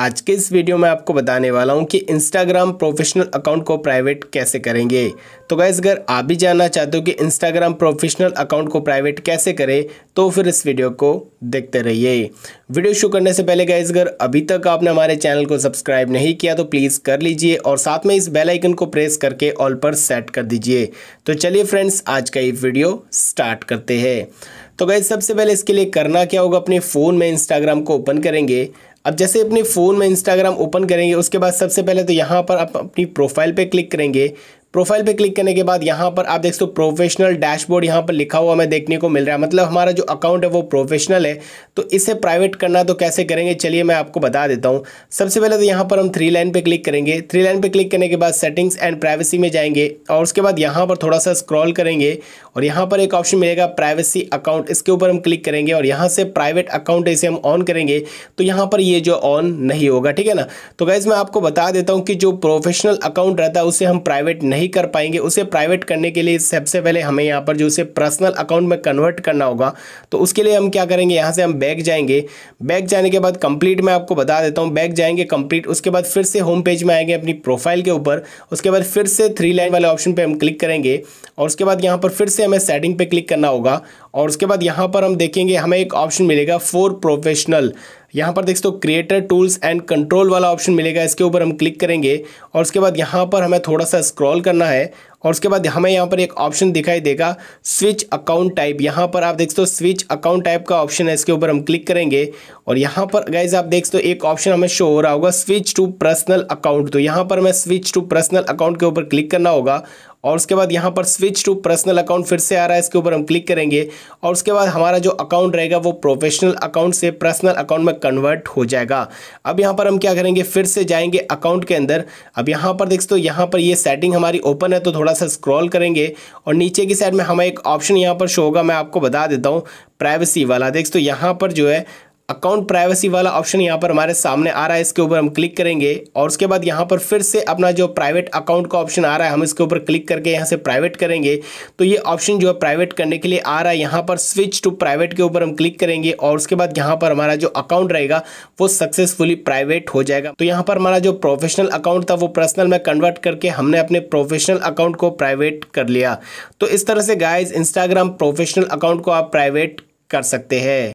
आज के इस वीडियो में आपको बताने वाला हूं कि इंस्टाग्राम प्रोफेशनल अकाउंट को प्राइवेट कैसे करेंगे तो गैस अगर आप भी जानना चाहते हो कि इंस्टाग्राम प्रोफेशनल अकाउंट को प्राइवेट कैसे करें तो फिर इस वीडियो को देखते रहिए वीडियो शुरू करने से पहले गैस अगर अभी तक आपने हमारे चैनल को सब्सक्राइब नहीं किया तो प्लीज़ कर लीजिए और साथ में इस बेलाइकन को प्रेस करके ऑल पर सेट कर दीजिए तो चलिए फ्रेंड्स आज का ये वीडियो स्टार्ट करते हैं तो गैस सबसे पहले इसके लिए करना क्या होगा अपने फ़ोन में इंस्टाग्राम को ओपन करेंगे अब जैसे अपने फ़ोन में इंस्टाग्राम ओपन करेंगे उसके बाद सबसे पहले तो यहाँ पर आप अपनी प्रोफाइल पे क्लिक करेंगे प्रोफाइल पे क्लिक करने के बाद यहाँ पर आप देख सकते हो प्रोफेशनल डैशबोर्ड यहाँ पर लिखा हुआ हमें देखने को मिल रहा है मतलब हमारा जो अकाउंट है वो प्रोफेशनल है तो इसे प्राइवेट करना तो कैसे करेंगे चलिए मैं आपको बता देता हूँ सबसे पहले तो यहाँ पर हम थ्री लाइन पर क्लिक करेंगे थ्री लाइन पर क्लिक करने के बाद सेटिंग्स एंड प्राइवेसी में जाएंगे और उसके बाद यहाँ पर थोड़ा सा स्क्रॉल करेंगे और यहाँ पर एक ऑप्शन मिलेगा प्राइवेसी अकाउंट इसके ऊपर हम क्लिक करेंगे और यहाँ से प्राइवेट अकाउंट इसे हम ऑन करेंगे तो यहाँ पर ये जो ऑन नहीं होगा ठीक है ना तो गैज़ मैं आपको बता देता हूँ कि जो प्रोफेशनल अकाउंट रहता है उसे हम प्राइवेट नहीं नहीं कर पाएंगे उसे प्राइवेट करने के लिए सबसे पहले हमें यहाँ पर जो उसे पर्सनल अकाउंट में कन्वर्ट करना होगा तो उसके लिए हम क्या करेंगे यहाँ से हम बैग जाएंगे बैग जाने के बाद कंप्लीट मैं आपको बता देता हूँ बैग जाएंगे कंप्लीट उसके बाद फिर से होम पेज में आएंगे अपनी प्रोफाइल के ऊपर उसके बाद फिर से थ्री लाइन वाले ऑप्शन पर हम क्लिक करेंगे और उसके बाद यहाँ पर फिर से हमें सेटिंग पर क्लिक करना होगा और उसके बाद यहाँ पर हम देखेंगे हमें एक ऑप्शन मिलेगा फोर प्रोफेशनल यहाँ पर देख सकते हो क्रिएटर टूल्स एंड कंट्रोल वाला ऑप्शन मिलेगा इसके ऊपर हम क्लिक करेंगे और उसके बाद यहाँ पर हमें थोड़ा सा स्क्रॉल करना है और उसके बाद हमें यहाँ पर एक ऑप्शन दिखाई देगा स्विच अकाउंट टाइप यहाँ पर आप देख सकते हो स्विच अकाउंट टाइप का ऑप्शन है इसके ऊपर हम क्लिक करेंगे और यहाँ पर गाइज आप देख सकते हो एक ऑप्शन हमें शो हो रहा होगा स्विच टू पर्सनल अकाउंट तो यहाँ पर हमें स्विच टू पर्सनल अकाउंट के ऊपर क्लिक करना होगा और उसके बाद यहाँ पर स्विच टू पर्सनल अकाउंट फिर से आ रहा है इसके ऊपर हम क्लिक करेंगे और उसके बाद हमारा जो अकाउंट रहेगा वो प्रोफेशनल अकाउंट से पर्सनल अकाउंट में कन्वर्ट हो जाएगा अब यहाँ पर हम क्या करेंगे फिर से जाएंगे अकाउंट के अंदर अब यहाँ पर देख तो यहाँ पर ये सेटिंग हमारी ओपन है तो थोड़ा सा स्क्रॉल करेंगे और नीचे की साइड में हमें एक ऑप्शन यहाँ पर शो होगा मैं आपको बता देता हूँ प्राइवेसी वाला देख तो यहाँ पर जो है अकाउंट प्राइवेसी वाला ऑप्शन यहाँ पर हमारे सामने आ रहा है इसके ऊपर हम क्लिक करेंगे और उसके बाद यहाँ पर फिर से अपना जो प्राइवेट अकाउंट का ऑप्शन आ रहा है हम इसके ऊपर क्लिक करके यहाँ से प्राइवेट करेंगे तो ये ऑप्शन जो है प्राइवेट करने के लिए आ रहा है यहाँ पर स्विच टू प्राइवेट के ऊपर हम क्लिक करेंगे और उसके बाद यहाँ पर हमारा जो अकाउंट रहेगा वो सक्सेसफुली प्राइवेट हो जाएगा तो यहाँ पर हमारा जो प्रोफेशनल अकाउंट था वो पर्सनल में कन्वर्ट करके हमने अपने प्रोफेशनल अकाउंट को प्राइवेट कर लिया तो इस तरह से गाइज इंस्टाग्राम प्रोफेशनल अकाउंट को आप प्राइवेट कर सकते हैं